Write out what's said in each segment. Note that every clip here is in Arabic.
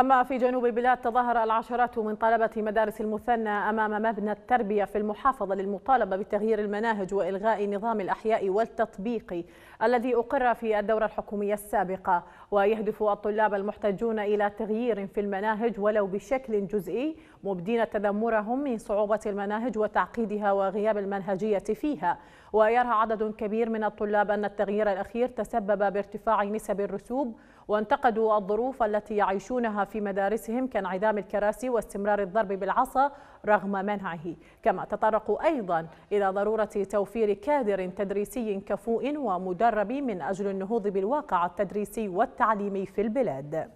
أما في جنوب البلاد تظاهر العشرات من طلبة مدارس المثنى أمام مبنى التربية في المحافظة للمطالبة بتغيير المناهج وإلغاء نظام الأحياء والتطبيق الذي أقر في الدورة الحكومية السابقة ويهدف الطلاب المحتجون إلى تغيير في المناهج ولو بشكل جزئي مبدين تذمرهم من صعوبة المناهج وتعقيدها وغياب المنهجية فيها ويرى عدد كبير من الطلاب أن التغيير الأخير تسبب بارتفاع نسب الرسوب وانتقدوا الظروف التي يعيشونها في مدارسهم كانعدام الكراسي واستمرار الضرب بالعصا رغم منعه كما تطرقوا أيضا إلى ضرورة توفير كادر تدريسي كفوء ومدرب من أجل النهوض بالواقع التدريسي والتعليمي في البلاد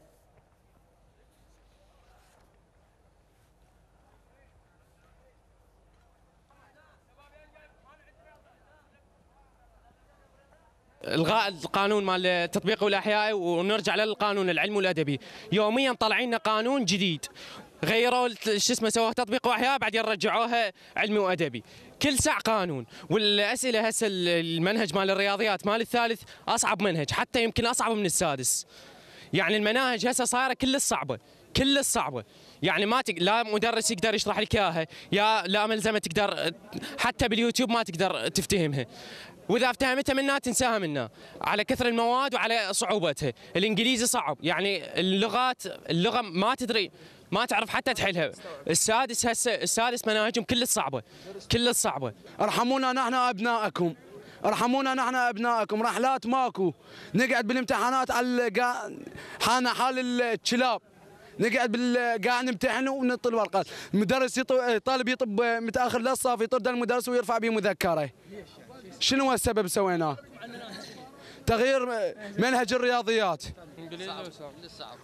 الغاء القانون مال التطبيق والاحيائي ونرجع للقانون العلمي والادبي يوميا طالعين قانون جديد غيروا شو اسمه سووا تطبيق واحياء بعدين رجعوها علمي وادبي كل ساعة قانون والاسئله هسه المنهج مال الرياضيات مال الثالث اصعب منهج حتى يمكن اصعب من السادس يعني المناهج هسه صايره كل الصعبه كل الصعبه يعني ما تق... لا مدرس يقدر يشرح لك اياها يا لا ملزمه تقدر حتى باليوتيوب ما تقدر تفتهمها واذا افتهمتها منا تنساها منا على كثر المواد وعلى صعوبتها الانجليزي صعب يعني اللغات اللغه ما تدري ما تعرف حتى تحلها السادس هسه السادس مناهجهم كل صعبه كل صعبه ارحمونا نحن ابنائكم ارحمونا نحن ابنائكم رحلات ماكو نقعد بالامتحانات على حالنا حال الكلاب نقعد بال قاعد نمتحن وننط الورقات المدرس يطب... طالب يطب متاخر للصف يطرد المدرس ويرفع به مذكره شنو هو السبب سويناه؟ تغيير منهج الرياضيات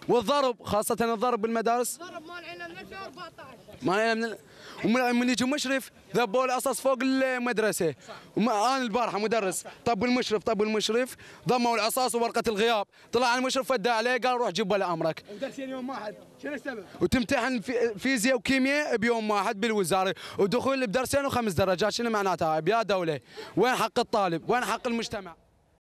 والضرب خاصة الضرب بالمدارس مال مالعنا من 2014 مال مالعنا من ومن يجي مشرف ذبوا العصاص فوق المدرسة أنا البارحة مدرس طب المشرف طب المشرف ضموا العصاص وورقة الغياب طلع المشرف فدى عليه قال روح جيب ولا أمرك ودرسين يوم واحد شنو السبب؟ وتمتحن فيزياء وكيمياء بيوم واحد بالوزارة ودخول بدرسين وخمس درجات شنو معناتها يا دولة وين حق الطالب وين حق المجتمع؟